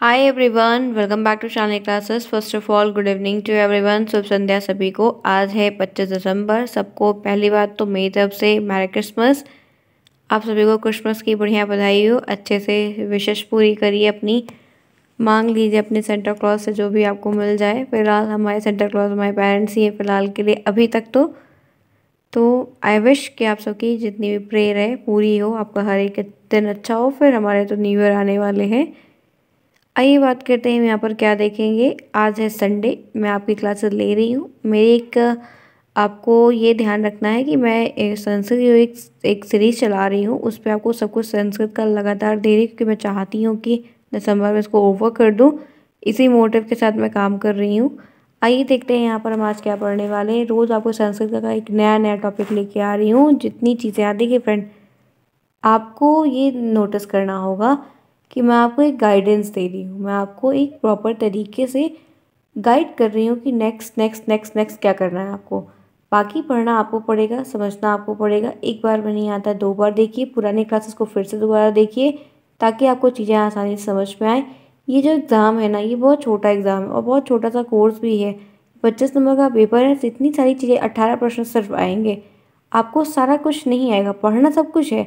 Hi everyone welcome back to Shaan classes first of all good evening to everyone शुभ संध्या सभी को आज है 25 दिसंबर सबको पहली बात तो मेरी तरफ से मैरी क्रिसमस आप सभी को क्रिसमस की बढ़िया बधाई हो अच्छे से विशेष पूरी करिए अपनी मांग लीजिए अपने सेंटर क्लॉज से जो भी आपको मिल जाए फिलहाल हमारे सेंटर क्लॉज हमारे पेरेंट्स ही हैं फ़िलहाल के लिए अभी तक तो तो आई विश कि आप सबकी जितनी भी प्रेयर है पूरी हो आपका हर एक दिन अच्छा हो फिर हमारे तो न्यू ईयर आने वाले हैं आइए बात करते हैं हम यहाँ पर क्या देखेंगे आज है संडे मैं आपकी क्लासेस ले रही हूँ मेरी एक आपको ये ध्यान रखना है कि मैं संस्कृत एक एक सीरीज़ चला रही हूँ उस पर आपको सब कुछ संस्कृत का लगातार दे रही क्योंकि मैं चाहती हूँ कि दिसंबर में इसको ओवर कर दूँ इसी मोटिव के साथ मैं काम कर रही हूँ आइए देखते हैं यहाँ पर हम आज क्या पढ़ने वाले हैं रोज़ आपको संस्कृत का एक नया नया टॉपिक लेके आ रही हूँ जितनी चीज़ें आती देखिए फ्रेंड आपको ये नोटिस करना होगा कि मैं आपको एक गाइडेंस दे रही हूँ मैं आपको एक प्रॉपर तरीके से गाइड कर रही हूँ कि नेक्स्ट नेक्स्ट नेक्स्ट नेक्स्ट क्या करना है आपको बाकी पढ़ना आपको पड़ेगा समझना आपको पड़ेगा एक बार में नहीं आता दो बार देखिए पुराने क्लासेस को फिर से दोबारा देखिए ताकि आपको चीज़ें आसानी से समझ में आए ये जो एग्ज़ाम है ना ये बहुत छोटा एग्ज़ाम है और बहुत छोटा सा कोर्स भी है पच्चीस नंबर का पेपर है इतनी सारी चीज़ें अट्ठारह प्रश्न सिर्फ आएंगे आपको सारा कुछ नहीं आएगा पढ़ना सब कुछ है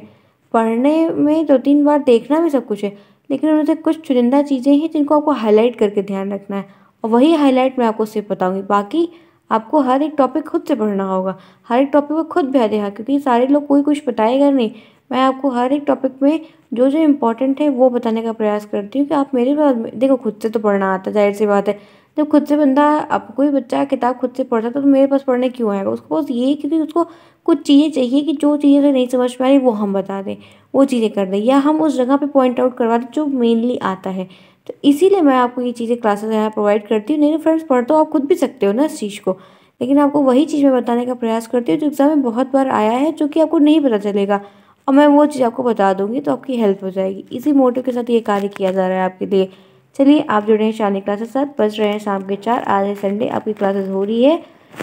पढ़ने में दो तीन बार देखना भी सब कुछ है लेकिन उनमें से कुछ चुनिंदा चीज़ें हैं जिनको आपको हाईलाइट करके ध्यान रखना है और वही हाईलाइट मैं आपको सिर्फ बताऊँगी बाकी आपको हर एक टॉपिक खुद से पढ़ना होगा हर एक टॉपिक को खुद भी देगा क्योंकि सारे लोग कोई कुछ बताएगा नहीं मैं आपको हर एक टॉपिक में जो जो इम्पोर्टेंट है वो बताने का प्रयास करती हूँ कि आप मेरे बाद देखो खुद से तो पढ़ना आता है जाहिर सी बात है जब खुद से बंदा अब कोई बच्चा किताब खुद से पढ़ता है तो मेरे पास पढ़ने क्यों आएगा उसको बस ये क्योंकि उसको कुछ चीज़ें चाहिए कि जो चीज़ें उसे नहीं समझ पा रही वो हम बता दें वो चीज़ें कर दें या हम उस जगह पे पॉइंट आउट करवा दें जो मेनली आता है तो इसीलिए मैं आपको ये चीज़ें क्लासेस यहाँ प्रोवाइड करती हूँ नहीं फ्रेंड्स तो पढ़ तो आप खुद भी सकते हो ना इस चीज़ को लेकिन आपको वही चीज़ मैं बताने का प्रयास करती हूँ जो एग्ज़ाम में बहुत बार आया है जो कि आपको नहीं पता चलेगा और मैं वो चीज़ आपको बता दूँगी तो आपकी हेल्प हो जाएगी इसी मोटिव के साथ ये कार्य किया जा रहा है आपके लिए चलिए आप जुड़े हैं शानी क्लासेस साथ बज रहे हैं शाम के चार आज है संडे आपकी क्लासेस हो रही है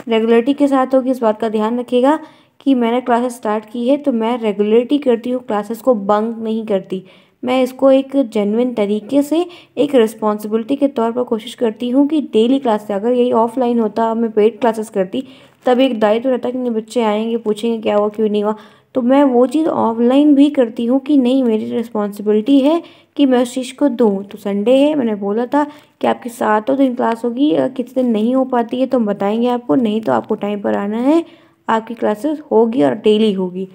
रेगुलरिटी के साथ होगी इस बात का ध्यान रखिएगा कि मैंने क्लासेस स्टार्ट की है तो मैं रेगुलरिटी करती हूँ क्लासेस को बंक नहीं करती मैं इसको एक जेनविन तरीके से एक रिस्पॉन्सिबिलिटी के तौर पर कोशिश करती हूँ कि डेली क्लास अगर यही ऑफलाइन होता मैं पेड क्लासेस करती तब एक दायित्व तो रहता कि बच्चे आएंगे पूछेंगे क्या हुआ क्यों नहीं हुआ तो मैं वो चीज़ ऑफलाइन भी करती हूँ कि नहीं मेरी रिस्पॉन्सिबिलिटी है कि मैं उस चीज़ को दूँ तो संडे है मैंने बोला था कि आपकी सातों दिन क्लास होगी किसी दिन नहीं हो पाती है तो हम बताएंगे आपको नहीं तो आपको टाइम पर आना है आपकी क्लासेस होगी और डेली होगी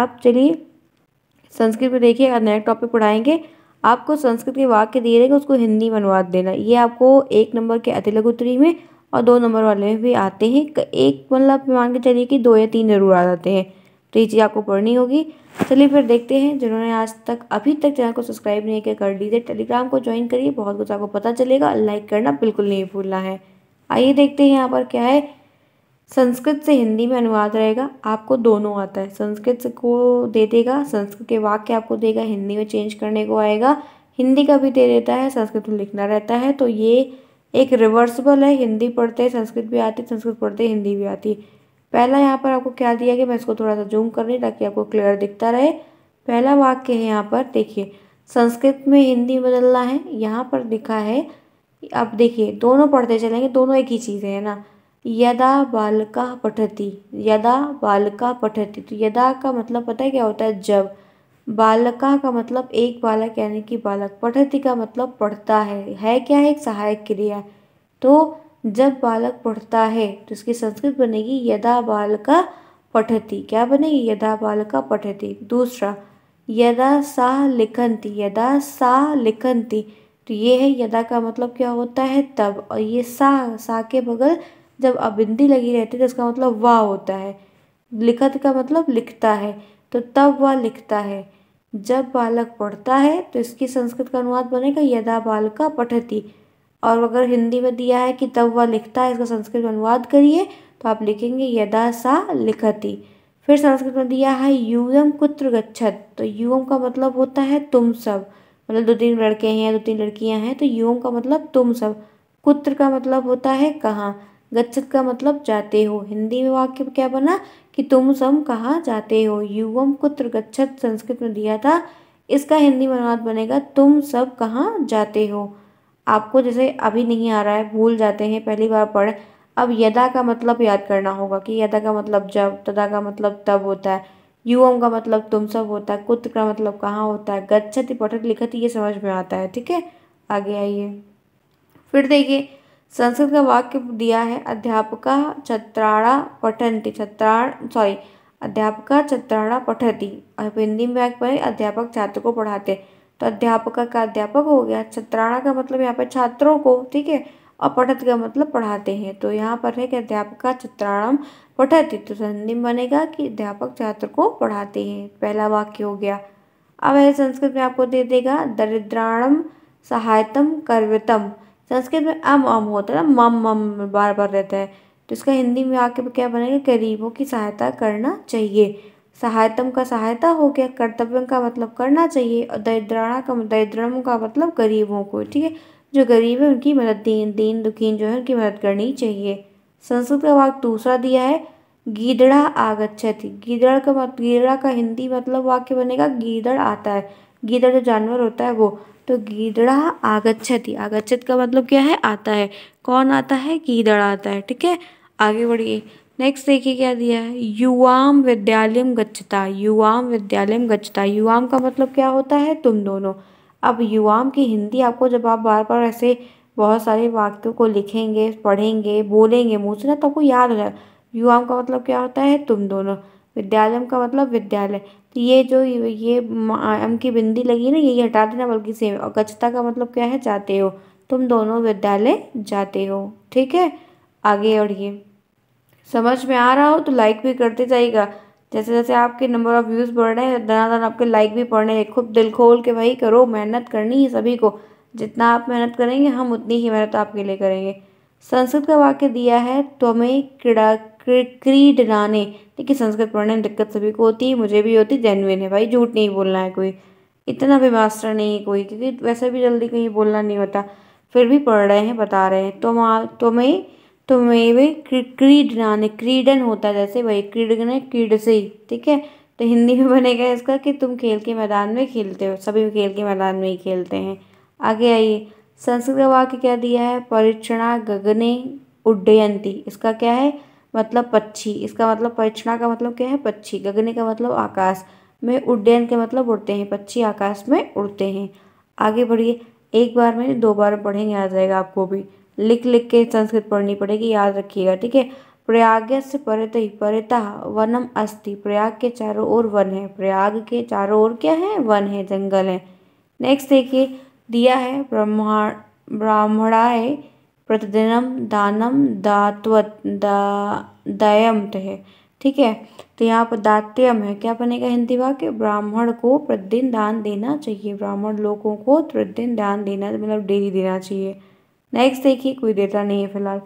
आप चलिए संस्कृत में देखिए अगर नया टॉपिक पढ़ाएंगे आपको संस्कृत के वाक्य दिए रहेंगे उसको हिंदी अनुवाद देना ये आपको एक नंबर के अति लघुतरी में और दो नंबर वाले में भी आते हैं एक मतलब मान के चलिए कि दो या तीन जरूर आ जाते हैं रीच आपको पढ़नी होगी चलिए फिर देखते हैं जिन्होंने आज तक अभी तक चैनल को सब्सक्राइब नहीं किया कर दीजिए टेलीग्राम को ज्वाइन करिए बहुत कुछ आपको पता चलेगा लाइक करना बिल्कुल नहीं भूलना है आइए देखते हैं यहाँ पर क्या है संस्कृत से हिंदी में अनुवाद रहेगा आपको दोनों आता है संस्कृत को दे देगा संस्कृत के वाक्य आपको देगा हिंदी में चेंज करने को आएगा हिंदी का भी दे देता है संस्कृत में लिखना रहता है तो ये एक रिवर्सिबल है हिंदी पढ़ते संस्कृत भी आती संस्कृत पढ़ते हिंदी भी आती है पहला यहाँ पर आपको क्या दिया गया मैं इसको थोड़ा सा जूम कर रही ताकि आपको क्लियर दिखता रहे पहला वाक्य है यहाँ पर देखिए संस्कृत में हिंदी बदलना है यहाँ पर लिखा है अब देखिए दोनों पढ़ते चलेंगे दोनों एक ही चीज़ है ना यदा बालका पठती यदा बालका पठती तो यदा का मतलब पता है क्या होता है जब बालका का मतलब एक बालक यानी कि बालक पठती का मतलब पढ़ता है है क्या है एक सहायक क्रिया तो जब बालक पढ़ता है तो इसकी संस्कृत बनेगी यदा बालका पठती क्या बनेगी यदा बालका पठती दूसरा यदा सा लिखनती यदा सा लिखनती तो ये है यदा का मतलब क्या होता है तब और ये सा सा के बगल जब अबिंदी लगी रहती है तो इसका मतलब वाह होता है लिखत का मतलब लिखता है तो तब वह लिखता है जब बालक पढ़ता है तो इसकी संस्कृत का अनुवाद बनेगा यदा बालका पठती और अगर हिंदी में दिया है कि तब वह लिखता है इसका संस्कृत में अनुवाद करिए तो आप लिखेंगे यदा सा लिखती फिर संस्कृत में दिया है यूयम कुत्र गच्छत तो यूम का मतलब होता है तुम सब मतलब दो तीन लड़के हैं दो तीन लड़कियां हैं तो यूम का मतलब तुम सब कुत्र का मतलब होता है कहाँ गच्छत का मतलब जाते हो हिंदी में वाक्य क्या बना कि तुम सब कहाँ जाते हो युवम कुत्र गच्छत संस्कृत में दिया था इसका हिंदी में अनुवाद बनेगा तुम सब कहाँ जाते हो आपको जैसे अभी नहीं आ रहा है भूल जाते हैं पहली बार पढ़े अब यदा का मतलब याद करना होगा कि यदा का मतलब जब तदा का मतलब तब होता है युवम का मतलब तुम सब होता है कुत्र का मतलब कहाँ होता है गच्छति पठत लिखत ये समझ में आता है ठीक है आगे आइए फिर देखिए संस्कृत का वाक्य दिया है अध्यापका छत्राणा पठंती छत्राण सॉरी अध्यापका छत्राणा पठती हिंदी में वाक्य पढ़े अध्यापक छात्र को पढ़ाते तो अध्यापक का अध्यापक हो गया छत्राणा का मतलब यहाँ पर छात्रों को ठीक है और पठत का मतलब पढ़ाते हैं तो यहाँ पर है कि अध्यापका छत्राणम पठती तो संधि बनेगा कि अध्यापक छात्र को पढ़ाते हैं पहला वाक्य हो गया अब यह संस्कृत में आपको दे देगा दरिद्राणम सहायतम करवितम संस्कृत में अम अम होता है ना मम मम बार बार रहता है तो इसका हिंदी में आके क्या बनेगा गरीबों की सहायता करना चाहिए सहायतम का सहायता हो गया कर्तव्य का मतलब करना चाहिए और दरिद्राणा का दरिद्रम का मतलब गरीबों को ठीक है जो गरीब है उनकी मदद दीन दीन दुखीन जो है उनकी मदद करनी चाहिए संस्कृत का वाक्य दूसरा दिया है गीदड़ा आगच्छति गीदड़ का मत गीदड़ा का हिंदी मतलब वाक्य बनेगा गीदड़ आता है गीदड़ जो जानवर होता है वो तो गीदड़ा आगच्छति आगछत का मतलब क्या है आता है कौन आता है गीदड़ आता है ठीक है आगे बढ़िए नेक्स्ट देखिए क्या दिया है युवाम विद्यालयम गच्छता युवाम विद्यालयम गच्छता युवाम का मतलब क्या होता है तुम दोनों अब युवाम की हिंदी आपको जब आप बार बार ऐसे बहुत सारे वाक्यों को लिखेंगे पढ़ेंगे बोलेंगे मुँह से ना तो आपको याद हो जाएगा युवाम का मतलब क्या होता है तुम दोनों विद्यालयम का मतलब विद्यालय तो ये जो ये एम की बिंदी लगी ना यही हटा देना बल्कि सेम और गच्छता का मतलब क्या है जाते हो तुम दोनों विद्यालय जाते हो ठीक है आगे और ये समझ में आ रहा हो तो लाइक भी करते जाइएगा जैसे जैसे आपके नंबर ऑफ़ व्यूज़ बढ़ रहे हैं दनादन आपके लाइक भी पढ़ने रहे हैं खूब दिल खोल के भाई करो मेहनत करनी है सभी को जितना आप मेहनत करेंगे हम उतनी ही मेहनत आपके लिए करेंगे संस्कृत का वाक्य दिया है त्वमें क्रीड़ा क्रीडनाने देखिए संस्कृत पढ़ने में दिक्कत सभी को होती है मुझे भी होती जेनविन है भाई झूठ नहीं बोलना है कोई इतना भी मास्टर नहीं है कोई क्योंकि वैसे भी जल्दी कहीं बोलना नहीं होता फिर भी पढ़ रहे हैं बता रहे हैं तुम तुम्हें तो मैं वे क्रीडना क्रीडन होता है जैसे वही क्रीडन क्रीड से ही ठीक है तो हिंदी में बनेगा इसका कि तुम खेल के मैदान में खेलते हो सभी खेल के मैदान में ही खेलते हैं आगे आइए संस्कृत का वाक्य क्या दिया है परीक्षणा गगने उड्डयंती इसका क्या है मतलब पक्षी इसका मतलब परीक्षणा का मतलब क्या है पक्षी गगने का मतलब आकाश में उड्डयन के मतलब उड़ते हैं पक्षी आकाश में उड़ते हैं आगे बढ़िए एक बार में दो बार पढ़ेंगे आ जाएगा आपको भी लिख लिख के संस्कृत पढ़नी पड़ेगी याद रखिएगा ठीक है प्रयाग से ही परता वनम अस्थि प्रयाग के चारों ओर वन है प्रयाग के चारों ओर क्या है वन है जंगल है नेक्स्ट देखिए दिया है ब्रह्मा ब्राह्मणाए प्रतिदिनम दानम दात्वत दा है ठीक है तो यहाँ पर दात्यम है क्या बनेगा हिंदी वाक्य ब्राह्मण को प्रतिदिन दान देना चाहिए ब्राह्मण लोगों को प्रतिदिन दान देना मतलब डेली देना चाहिए नेक्स्ट देखिए कोई डेटा नहीं है फिलहाल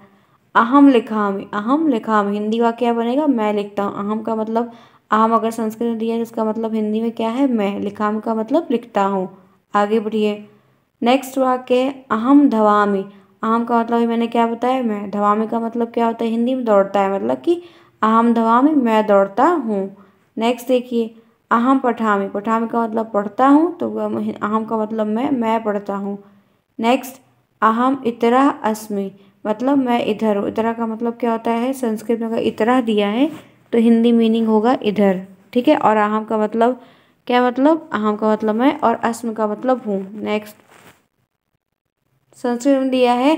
अहम लिखाम अहम लिखाम हिंदी का क्या बनेगा मैं लिखता हूँ अहम का मतलब अहम अगर संस्कृत दिया है इसका मतलब हिंदी में क्या है मैं लिखाम का मतलब लिखता हूँ आगे बढ़िए नेक्स्ट वाक्य है अहम धवामी अहम का मतलब मैंने क्या बताया मैं धवामी का मतलब क्या होता है हिंदी में दौड़ता है मतलब कि अहम धवामी मैं दौड़ता हूँ नेक्स्ट देखिए अहम पठामी पठामी का मतलब पढ़ता हूँ तो अहम का मतलब मैं मैं पढ़ता हूँ नेक्स्ट अहम इतरा अस्मि मतलब मैं इधर हूँ इतरा का मतलब क्या होता है संस्कृत में अगर इतरा दिया है तो हिंदी मीनिंग होगा इधर ठीक है और अहम का मतलब क्या मतलब अहम का मतलब मैं और अस्म का मतलब हूँ नेक्स्ट संस्कृत में दिया है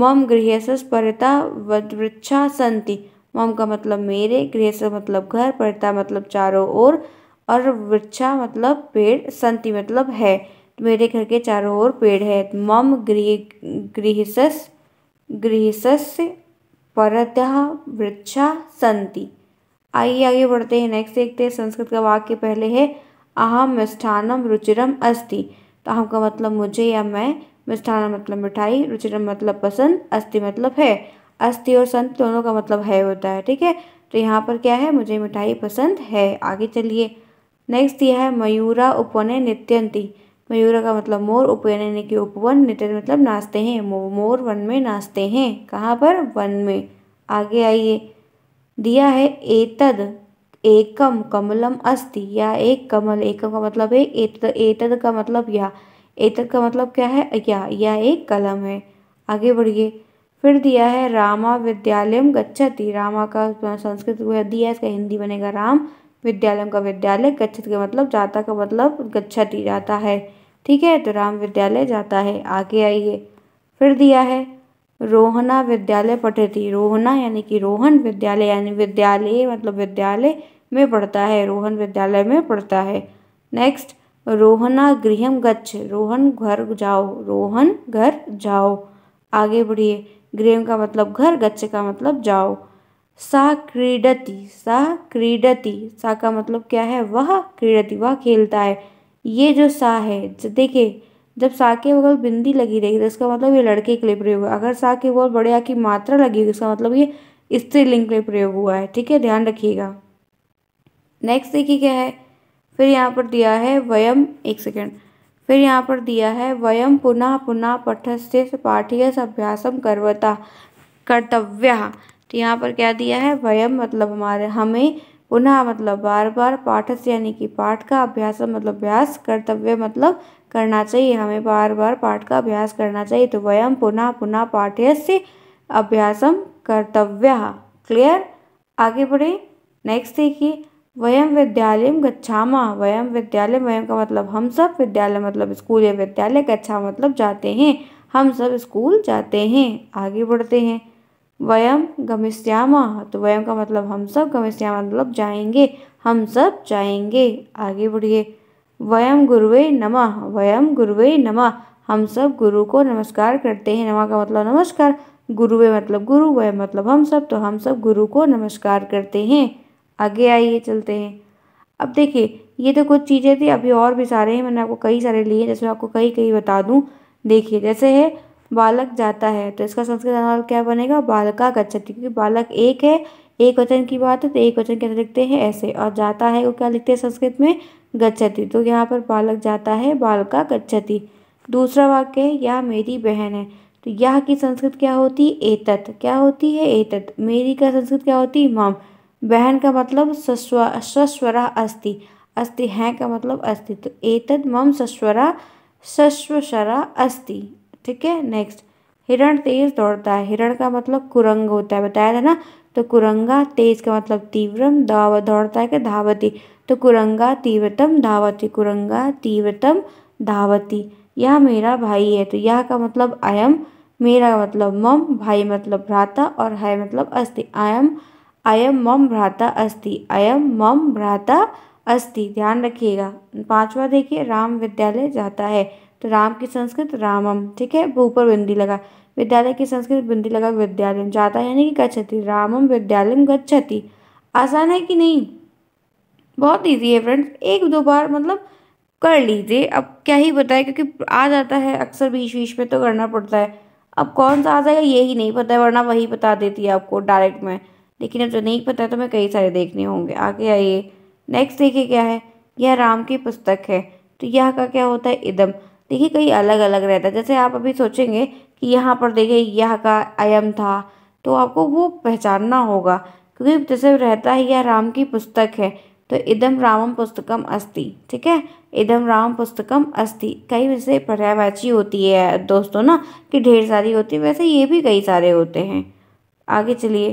मम गृहस परिता वृक्षा संति मम का मतलब मेरे गृहस मतलब घर परिता मतलब चारों ओर और वृक्षा मतलब पेड़ संति मतलब है मेरे घर के चारों ओर पेड़ है मम गृह गृहसस गृहसस परत वृक्षा संति आइए आगे बढ़ते हैं नेक्स्ट देखते हैं संस्कृत का वाक्य पहले है अहम मिष्ठानम रुचिरम अस्ति तो अहम का मतलब मुझे या मैं मिष्ठान मतलब मिठाई रुचिरम मतलब पसंद अस्ति मतलब है अस्ति और संत दोनों का मतलब है होता है ठीक है तो यहाँ पर क्या है मुझे मिठाई पसंद है आगे चलिए नेक्स्ट यह है मयूरा उपने नित्यंती मयूर का मतलब मोर उपवन यानी कि उपवन नित्य मतलब नाचते हैं मोर वन में नाचते हैं कहाँ पर वन में आगे आइए दिया है एतद एकम कमलम अस्ति या एक कमल एकम का मतलब है एतद एतद का मतलब या एतद का मतलब क्या है या या एक कलम है आगे बढ़िए फिर दिया है रामा विद्यालय गच्छति रामा का संस्कृत दिया इसका हिंदी बनेगा राम विद्यालय का विद्यालय गच्छत का मतलब जाता का मतलब गच्छति जाता है ठीक है तो राम विद्यालय जाता है आगे आइए फिर दिया है रोहना विद्यालय थी रोहना यानी कि रोहन विद्यालय यानी विद्यालय मतलब विद्यालय में पढ़ता है रोहन विद्यालय में पढ़ता है नेक्स्ट रोहना गृहम गच्छ रोहन घर जाओ रोहन घर जाओ आगे बढ़िए गृहम का मतलब घर गच्छ का मतलब जाओ सा क्रीडति सा क्रीडति सा का मतलब क्या है वह क्रीडति वह खेलता है ये जो सा है देखिए जब सा के बगल बिंदी लगी रहेगी तो इसका मतलब ये लड़के के लिए प्रयोग हुआ अगर सा के बगल बड़े आ की मात्रा लगी होगी तो इसका मतलब ये स्त्रीलिंग के लिए प्रयोग हुआ है ठीक है ध्यान रखिएगा नेक्स्ट देखिए क्या है फिर यहाँ पर दिया है वयम एक सेकेंड फिर यहाँ पर दिया है वयम पुनः पुनः पठस्थ्य पाठ्य अभ्यासम करवता कर्तव्य तो यहाँ पर क्या दिया है वयम मतलब हमारे हमें पुनः मतलब बार बार से यानी कि पाठ का अभ्यास मतलब अभ्यास कर्तव्य मतलब करना चाहिए हमें बार बार पाठ का अभ्यास करना चाहिए तो वयम पुनः पुनः पाठ्य से अभ्यासम कर्तव्य क्लियर आगे बढ़े नेक्स्ट देखिए वयम विद्यालय गच्छामा वयम विद्यालय वयम का मतलब हम सब विद्यालय मतलब स्कूल या विद्यालय गच्छा मतलब जाते हैं हम सब स्कूल जाते हैं आगे बढ़ते हैं वयम गमिष्यामा तो वयम का मतलब हम सब गमिष्यामा मतलब जाएंगे हम सब जाएंगे आगे बढ़िए वयम गुरुवे नमः वयम गुरुवे नमः हम सब गुरु को नमस्कार करते हैं नमः का मतलब नमस्कार गुरुवे मतलब गुरु वयम मतलब हम सब तो हम सब गुरु को नमस्कार करते हैं आगे आइए चलते हैं अब देखिए ये तो कुछ चीज़ें थी अभी और भी सारे हैं मैंने आपको कई सारे लिए जैसे आपको कई कई बता दूँ देखिए जैसे है बालक जाता है तो इसका संस्कृत अनुवाद क्या बनेगा बालका गच्छति क्योंकि बालक एक है एक वचन की बात है तो एक वचन कैसे लिखते हैं ऐसे और जाता है वो क्या लिखते हैं संस्कृत में गच्छति तो यहाँ पर बालक जाता है बालका गच्छति दूसरा वाक्य है यह मेरी बहन है तो यह की संस्कृत क्या होती है एतत क्या होती है एतत मेरी का संस्कृत क्या होती है मम बहन का मतलब सस्व सस्वरा अस्ति अस्थि है का मतलब अस्थि तो एतद मम सस्वरा सस्वशरा अस्ति ठीक है नेक्स्ट हिरण तेज दौड़ता है हिरण का मतलब कुरंग होता है बताया था ना तो कुरंगा तेज का मतलब तीव्रम दावा दौड़ता है कि धावती तो कुरंगा तीव्रतम धावती कुरंगा तीव्रतम धावती यह मेरा भाई है तो यह का मतलब अयम मेरा मतलब मम भाई मतलब भ्राता और है मतलब अस्ति अयम अयम मम भ्राता अस्ति अयम मम भ्राता अस्ति ध्यान रखिएगा पांचवा देखिए राम विद्यालय जाता है तो राम की संस्कृत रामम ठीक है वो ऊपर बिंदी लगा विद्यालय की संस्कृत बिंदी लगा विद्यालय जाता यानी कि गच्छति रामम विद्यालय गच्छति आसान है कि नहीं बहुत ईजी है फ्रेंड्स एक दो बार मतलब कर लीजिए अब क्या ही बताए क्योंकि आ जाता है अक्सर बीच बीच में तो करना पड़ता है अब कौन सा आ जाएगा ये ही नहीं पता है वरना वही बता देती है आपको डायरेक्ट में लेकिन अब जो नहीं पता है तो मैं कई सारे देखने होंगे आगे आइए नेक्स्ट देखिए क्या है यह राम की पुस्तक है तो यह का क्या होता है इदम देखिए कहीं अलग अलग रहता है जैसे आप अभी सोचेंगे कि यहाँ पर देखिए यह का अयम था तो आपको वो पहचानना होगा क्योंकि जैसे रहता है यह राम की पुस्तक है तो इदम रामम पुस्तकम अस्ति ठीक है इदम राम पुस्तकम अस्ति कई वैसे पर्यायवाची होती है दोस्तों ना कि ढेर सारी होती है वैसे ये भी कई सारे होते हैं आगे चलिए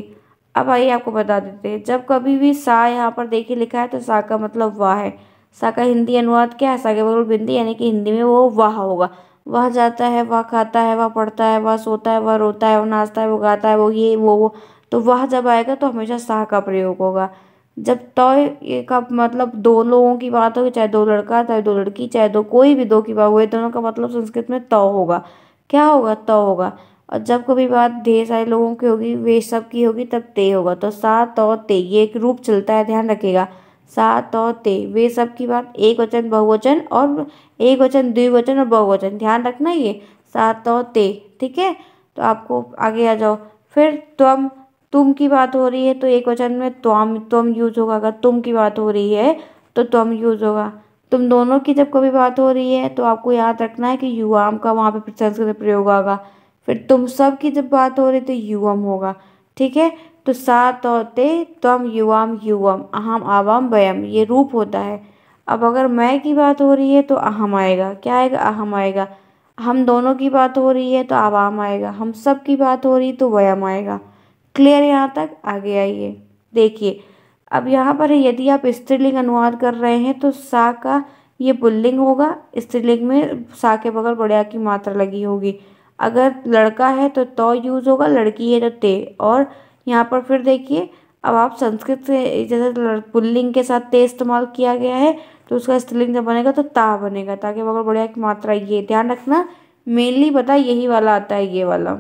अब आइए आपको बता देते हैं जब कभी भी सा यहाँ पर देखिए लिखा है तो सा का मतलब वाह है सा का हिंदी अनुवाद क्या है सा के बगल बिंदी यानी कि हिंदी में वो वाह होगा वह जाता है वह खाता है वह पढ़ता है वह सोता है वह रोता है वह नाचता है वो गाता है वो ये वो वो तो वह जब आएगा तो हमेशा साह का प्रयोग होगा जब तय तो का मतलब दो लोगों की बात होगी चाहे दो लड़का चाहे दो लड़की चाहे दो कोई भी दो की बात हुए दोनों का मतलब संस्कृत में तो होगा क्या होगा तो होगा और जब कभी बात ढेर सारे लोगों की होगी वे सब की होगी तब ते होगा तो सा तो ते ये एक रूप चलता है ध्यान रखिएगा सात और ते वे सब की बात एक वचन बहुवचन और एक वचन द्विवचन और बहुवचन ध्यान रखना ये सात और ते ठीक है तो आपको आगे आ जाओ फिर त्वम तुम की बात हो रही है तो एक वचन में त्वम त्वम यूज होगा अगर तुम की बात हो रही है तो त्वम यूज होगा तुम दोनों की जब कभी बात हो रही है तो आपको याद रखना है कि युवाम का वहाँ पे संस्कृत प्रयोग होगा फिर तुम सब की जब बात हो रही है तो युवम होगा ठीक है तो सा तोते त्वम युवाम युवम अहम आवाम वयम ये रूप होता है अब अगर मैं की बात हो रही है तो अहम आएगा क्या आएगा अहम आएगा हम दोनों की बात हो रही है तो आवाम आएगा हम सब की बात हो रही है तो वयम आएगा क्लियर यहाँ तक आगे आइए देखिए अब यहाँ पर यदि आप स्त्रीलिंग अनुवाद कर रहे हैं तो सा का ये पुल्लिंग होगा स्त्रीलिंग में सा के बगल बढ़िया की मात्रा लगी होगी अगर लड़का है तो तो यूज़ होगा लड़की है तो ते और यहाँ पर फिर देखिए अब आप संस्कृत से जैसे पुल्लिंग के साथ ते इस्तेमाल किया गया है तो उसका स्त्रीलिंग जब बनेगा तो ता बनेगा ताकि मगर बढ़िया की मात्रा ये ध्यान रखना मेनली पता यही वाला आता है ये वाला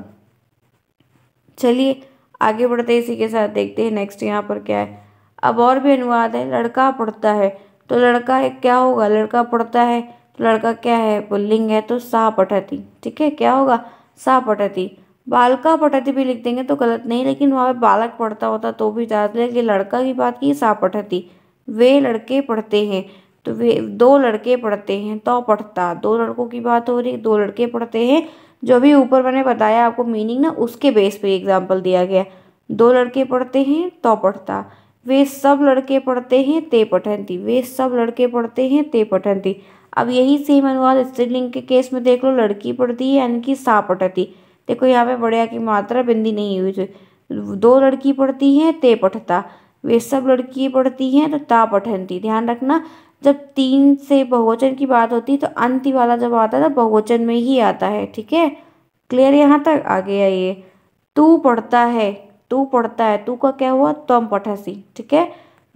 चलिए आगे बढ़ते हैं इसी के साथ देखते हैं नेक्स्ट यहाँ पर क्या है अब और भी अनुवाद है लड़का पढ़ता है तो लड़का क्या होगा लड़का पढ़ता है तो लड़का क्या है पुल्लिंग है तो सा पठती ठीक है क्या होगा सा पठती बालका पठती भी लिख देंगे तो गलत नहीं लेकिन वहाँ पे बालक पढ़ता होता तो भी ज़्यादा लेकिन लड़का की बात की सा पठती वे लड़के पढ़ते हैं तो वे दो लड़के पढ़ते हैं तो पढ़ता दो लड़कों की बात हो रही है दो लड़के पढ़ते हैं जो भी ऊपर मैंने बताया आपको मीनिंग ना उसके बेस पे एग्जाम्पल दिया गया दो लड़के पढ़ते हैं तो पढ़ता वे सब लड़के पढ़ते हैं ते पठंती वे सब लड़के पढ़ते हैं ते पठंती अब यही सेम अनुवाद स्त्रीलिंग के केस में देख लो लड़की पढ़ती है यानी कि सा पठती देखो यहाँ पे बढ़िया की मात्रा बिंदी नहीं हुई थी दो लड़की पढ़ती हैं ते पठता वे सब लड़की पढ़ती हैं तो ता पठनती ध्यान रखना जब तीन से बहुवचन की बात होती है तो अंति वाला जब आता है तो बहुवचन में ही आता है ठीक है क्लियर यहाँ तक आ गया ये तू पढ़ता है तू पढ़ता है तू का क्या हुआ तुम पठसी ठीक है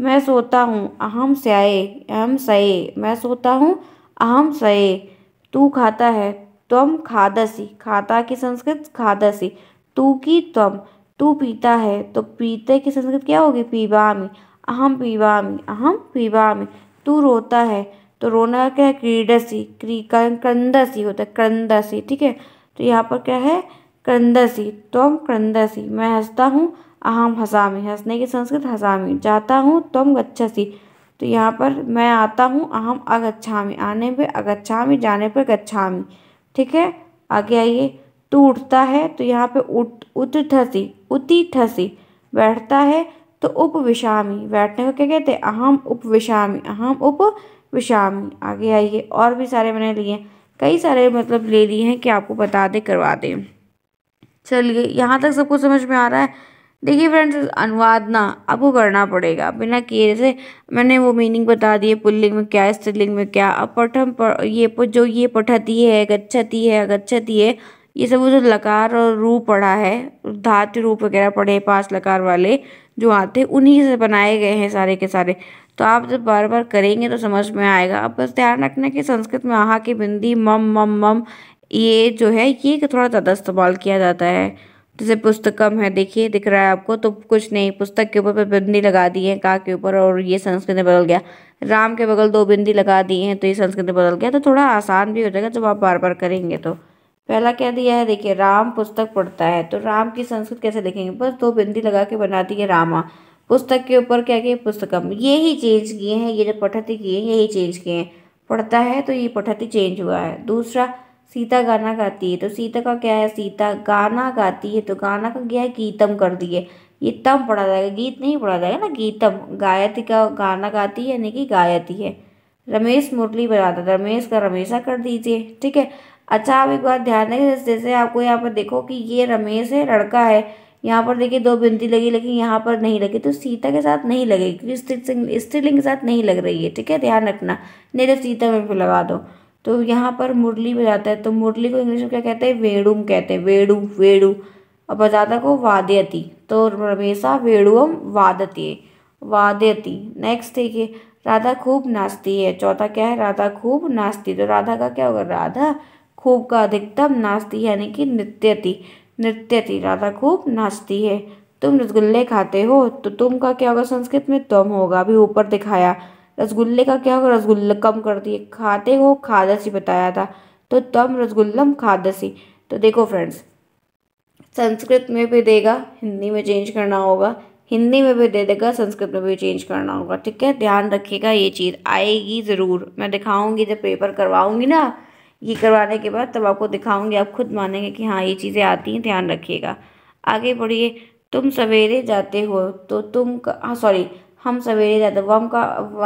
मैं सोता हूँ अहम स्याए अहम सए मैं सोता हूँ अहम सए तू खाता है त्वम खादसी खाता की संस्कृत खादसी तू की तम तू पीता है तो पीते की संस्कृत क्या होगी पीवामी अहम पीवामी अहम पीवामी तू रोता है तो रोना क्या है क्रीडसी क्री क्रंदसी होता है क्रंदसी ठीक है तो यहाँ पर क्या है क्रंदसी त्वम क्रंदसी मैं हंसता हूँ अहम हसामी हंसने की संस्कृत हसामी जाता हूँ त्वम गच्छसी तो यहाँ पर मैं आता हूँ अहम अगच्छामी आने पे अगच्छामी जाने पर गच्छामी ठीक है आगे आइए टू उठता है तो यहाँ पे उठ उत ठसी उती ठसी बैठता है तो उप विषामी बैठने को क्या कहते हैं अहम उप विषामी अहम उप विषामी आगे आइए और भी सारे मैंने लिए कई सारे मतलब ले लिए हैं कि आपको बता दें करवा दें चलिए यहाँ तक सबको समझ में आ रहा है देखिए फ्रेंड्स अनुवाद ना आपको करना पड़ेगा बिना किए जैसे मैंने वो मीनिंग बता दिए पुल्लिंग में क्या स्त्रीलिंग में क्या अब पठम ये जो ये पठती है गच्छती है गच्छती है ये सब वो जो लकार और रू पढ़ा है धातु रूप वगैरह पढ़े पांच लकार वाले जो आते उन्हीं से बनाए गए हैं सारे के सारे तो आप जब बार बार करेंगे तो समझ में आएगा अब बस ध्यान रखना कि संस्कृत में आहा की बिंदी मम मम मम ये जो है ये थोड़ा ज़्यादा इस्तेमाल किया जाता है जैसे पुस्तकम है देखिए दिख रहा है आपको तो कुछ नहीं पुस्तक के ऊपर बिंदी लगा दी है का के ऊपर और ये संस्कृत में बदल गया राम के बगल दो बिंदी लगा दी हैं तो ये संस्कृत में बदल गया तो थोड़ा आसान भी हो जाएगा जब आप बार बार करेंगे तो पहला क्या दिया है देखिए राम पुस्तक पढ़ता है तो राम की संस्कृत कैसे लिखेंगे बस दो बिंदी लगा के बना दी है रामा पुस्तक के ऊपर क्या किया पुस्तकम ये ही चेंज किए हैं ये जो पठती किए हैं यही चेंज किए हैं पढ़ता है तो ये पठती चेंज हुआ है दूसरा सीता गाना गाती है तो सीता का क्या है सीता गाना गाती है तो गाना का क्या है गीतम कर दिए ये तम पढ़ा जाएगा गीत नहीं पढ़ा जाएगा ना गीतम गायती का गाना गाती है यानी कि गायती है रमेश मुरली बजाता था रमेश का रमेशा कर दीजिए ठीक है अच्छा आप एक बार ध्यान रखें जैसे आपको यहाँ पर देखो कि ये रमेश है लड़का है यहाँ पर देखिए दो बिंदी लगी लेकिन यहाँ पर नहीं लगी तो सीता के साथ नहीं लगेगी क्योंकि स्त्रीलिंग के साथ नहीं लग रही है ठीक है ध्यान रखना नहीं तो सीता में भी लगा दो तो यहाँ पर मुरली बजाता है तो मुरली को इंग्लिश में क्या कहते हैं वेड़ुम कहते हैं वेड़ु वेड़ु और बजाता को वादयती तो रमेशा वेणुम वादती वाद्यति नेक्स्ट देखिए राधा खूब नाचती है चौथा क्या है राधा खूब नाचती तो राधा का क्या होगा राधा खूब का अधिकतम नाचती यानी कि नृत्यति नृत्यति राधा खूब नाचती है तुम रसगुल्ले खाते हो तो तुम का क्या होगा संस्कृत में तुम होगा अभी ऊपर दिखाया रसगुल्ले का क्या होगा रसगुल्ला कम कर दिए खाते हो खादसी बताया था तो तम रसगुल्लम खादसी तो देखो फ्रेंड्स संस्कृत में भी देगा हिंदी में चेंज करना होगा हिंदी में भी दे देगा संस्कृत में भी चेंज करना होगा ठीक है ध्यान रखिएगा ये चीज़ आएगी ज़रूर मैं दिखाऊंगी जब पेपर करवाऊंगी ना ये करवाने के बाद तब आपको दिखाऊंगी आप खुद मानेंगे कि हाँ ये चीज़ें आती हैं ध्यान रखिएगा आगे बढ़िए तुम सवेरे जाते हो तो तुम हाँ सॉरी हम सवेरे जाते वम का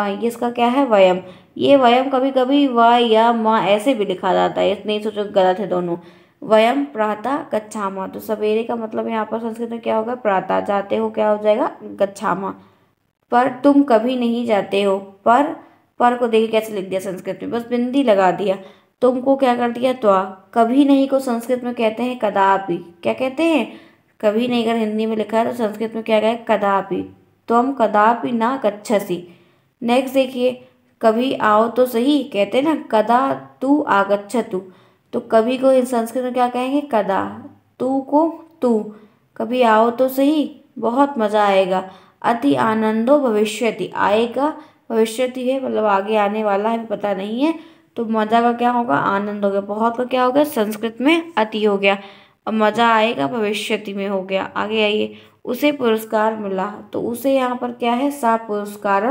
ये इसका क्या है वयम ये वयम कभी कभी व या माँ ऐसे भी लिखा जाता है नहीं सोचो गलत है दोनों वयम प्रातः गच्छामा तो सवेरे का मतलब यहाँ पर संस्कृत में क्या होगा प्रातः जाते हो क्या हो जाएगा गच्छामा पर तुम कभी नहीं जाते हो पर पर को देखिए कैसे लिख दिया संस्कृत में बस बिंदी लगा दिया तुमको क्या कर दिया त्वा कभी नहीं को संस्कृत में कहते हैं कदापि क्या कहते हैं कभी नहीं अगर हिंदी में लिखा है तो संस्कृत में क्या कहे कदापि तुम कदापि ना गच्छसी नेक्स्ट देखिए कभी आओ तो सही कहते ना कदा तू आगच्छ तू तो कभी को इन संस्कृत में क्या कहेंगे कदा तू को तू कभी आओ तो सही बहुत मज़ा आएगा अति आनंदो भविष्यति आएगा भविष्यति है मतलब आगे आने वाला है पता नहीं है तो मज़ा का क्या होगा आनंद हो गया बहुत का क्या हो गया संस्कृत में अति हो गया और मज़ा आएगा भविष्यति में हो गया आगे आइए उसे पुरस्कार मिला तो उसे यहाँ पर क्या है सा पुरस्कार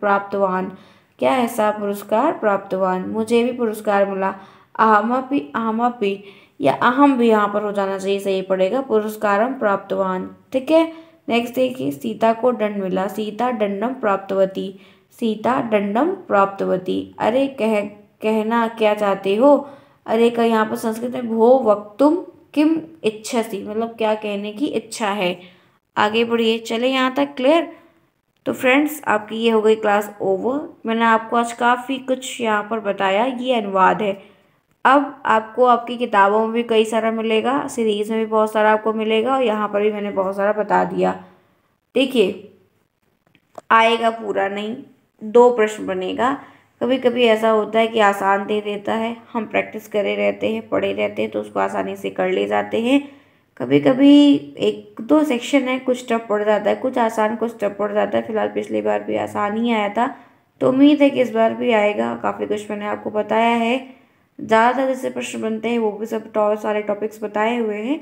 प्राप्तवान क्या है सा पुरस्कार प्राप्तवान मुझे भी पुरस्कार मिला अहमापी भी या अहम भी यहाँ पर हो जाना चाहिए सही पड़ेगा पुरस्कार प्राप्तवान ठीक है नेक्स्ट देखिए सीता को दंड मिला सीता दंडम प्राप्तवती सीता दंडम प्राप्तवती अरे कह कहना क्या चाहते हो अरे का यहाँ पर संस्कृत में भो वक्तुम किम इच्छा सी मतलब क्या कहने की इच्छा है आगे बढ़िए चले यहाँ तक क्लियर तो फ्रेंड्स आपकी ये हो गई क्लास ओवर मैंने आपको आज काफ़ी कुछ यहाँ पर बताया ये अनुवाद है अब आपको आपकी किताबों में भी कई सारा मिलेगा सीरीज़ में भी बहुत सारा आपको मिलेगा और यहाँ पर भी मैंने बहुत सारा बता दिया देखिए आएगा पूरा नहीं दो प्रश्न बनेगा कभी कभी ऐसा होता है कि आसान दे देता है हम प्रैक्टिस करे रहते हैं पढ़े रहते हैं तो उसको आसानी से कर ले जाते हैं कभी कभी एक दो सेक्शन है कुछ टफ पड़ जाता है कुछ आसान कुछ टफ पड़ जाता है फिलहाल पिछली बार भी आसान ही आया था तो उम्मीद है कि इस बार भी आएगा काफ़ी कुछ मैंने आपको बताया है ज़्यादातर जैसे प्रश्न बनते हैं वो भी सब टॉ सारे टॉपिक्स बताए हुए हैं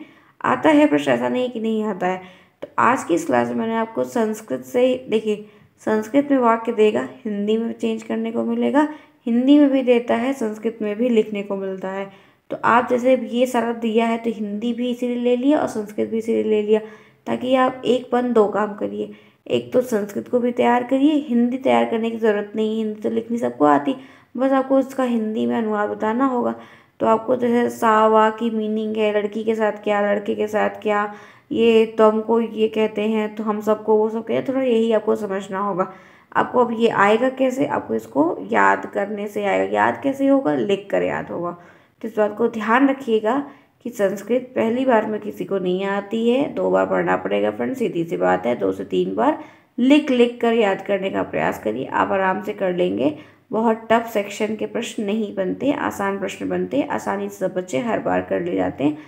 आता है प्रश्न ऐसा नहीं कि नहीं आता है तो आज की इस क्लास में मैंने आपको संस्कृत से देखिए संस्कृत में वाक्य देगा हिंदी में चेंज करने को मिलेगा हिंदी में भी देता है संस्कृत में भी लिखने को मिलता है तो आप जैसे ये सारा दिया है तो हिंदी भी इसीलिए ले लिया और संस्कृत भी इसीलिए ले लिया ताकि आप एक पन दो काम करिए एक तो संस्कृत को भी तैयार करिए हिंदी तैयार करने की ज़रूरत नहीं है हिंदी तो लिखनी सबको आती बस आपको उसका हिंदी में अनुवाद बताना होगा तो आपको जैसे सावा की मीनिंग है लड़की के साथ क्या लड़के के साथ क्या ये तो हमको ये कहते हैं तो हम सबको वो सब कहते हैं थोड़ा यही आपको समझना होगा आपको अब ये आएगा कैसे आपको इसको याद करने से आएगा याद कैसे होगा लिख कर याद होगा तो इस बात को ध्यान रखिएगा कि संस्कृत पहली बार में किसी को नहीं आती है दो बार पढ़ना पड़ेगा फ्रेंड सीधी सी बात है दो से तीन बार लिख लिख कर याद करने का प्रयास करिए आप आराम से कर लेंगे बहुत टफ सेक्शन के प्रश्न नहीं बनते आसान प्रश्न बनते आसानी से सब बच्चे हर बार कर ले जाते हैं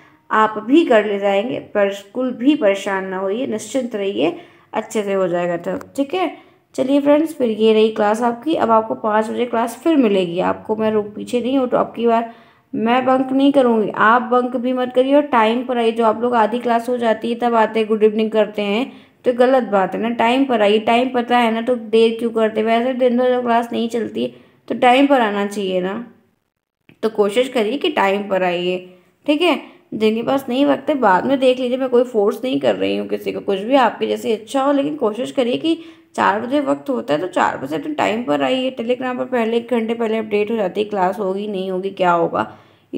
आप भी कर ले जाएंगे पर बिल्कुल भी परेशान ना होइए निश्चिंत रहिए अच्छे से हो जाएगा तब तो। ठीक है चलिए फ्रेंड्स फिर ये रही क्लास आपकी अब आपको पाँच बजे क्लास फिर मिलेगी आपको मैं रोक पीछे नहीं हूँ तो आपकी बार मैं बंक नहीं करूँगी आप बंक भी मत करिए और टाइम पर आइए जो आप लोग आधी क्लास हो जाती है तब आते गुड इवनिंग करते हैं तो गलत बात है ना टाइम पर आइए टाइम पता है ना तो देर क्यों करते वैसे दिन भर क्लास नहीं चलती तो टाइम पर आना चाहिए ना तो कोशिश करिए कि टाइम पर आइए ठीक है जिनके पास नहीं वक्त है बाद में देख लीजिए मैं कोई फोर्स नहीं कर रही हूँ किसी को कुछ भी आपके जैसे अच्छा हो लेकिन कोशिश करिए कि चार बजे वक्त होता है तो चार बजे अपने तो टाइम पर आइए टेलीग्राम पर पहले एक घंटे पहले अपडेट हो जाती है क्लास होगी नहीं होगी क्या होगा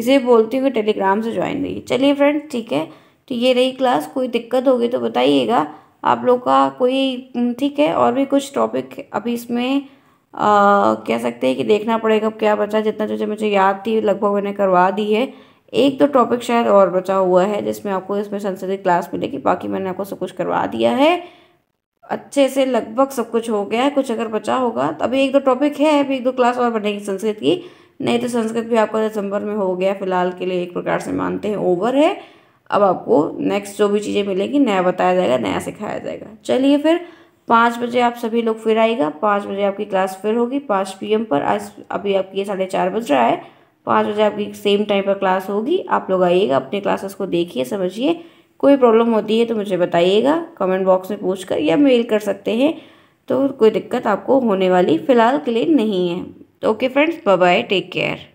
इसे बोलती हूँ कि टेलीग्राम से ज्वाइन रहिए चलिए फ्रेंड ठीक है तो ये रही क्लास कोई दिक्कत होगी तो बताइएगा आप लोग का कोई हम्म, ठीक है और भी कुछ टॉपिक अभी इसमें आ, कह सकते हैं कि देखना पड़ेगा अब क्या बचा जितना जो मुझे याद थी लगभग मैंने करवा दी है एक दो टॉपिक शायद और बचा हुआ है जिसमें आपको इसमें संसदीय क्लास मिलेगी बाकी मैंने आपको सब कुछ करवा दिया है अच्छे से लगभग सब कुछ हो गया है कुछ अगर बचा होगा तो अभी एक दो टॉपिक है अभी एक दो क्लास और बनेगी संस्कृत की नहीं तो संस्कृत भी आपका दिसंबर में हो गया फिलहाल के लिए एक प्रकार से मानते हैं ओवर है अब आपको नेक्स्ट जो भी चीज़ें मिलेंगी नया बताया जाएगा नया सिखाया जाएगा चलिए फिर पाँच बजे आप सभी लोग फिर आएगा पाँच बजे आपकी क्लास फिर होगी पाँच पी पर आज अभी आपकी साढ़े चार बज रहा है पाँच बजे आपकी सेम टाइम पर क्लास होगी आप लोग आइएगा अपने क्लासेस को देखिए समझिए कोई प्रॉब्लम होती है तो मुझे बताइएगा कमेंट बॉक्स में पूछ कर या मेल कर सकते हैं तो कोई दिक्कत आपको होने वाली फ़िलहाल के लिए नहीं है okay friends bye take care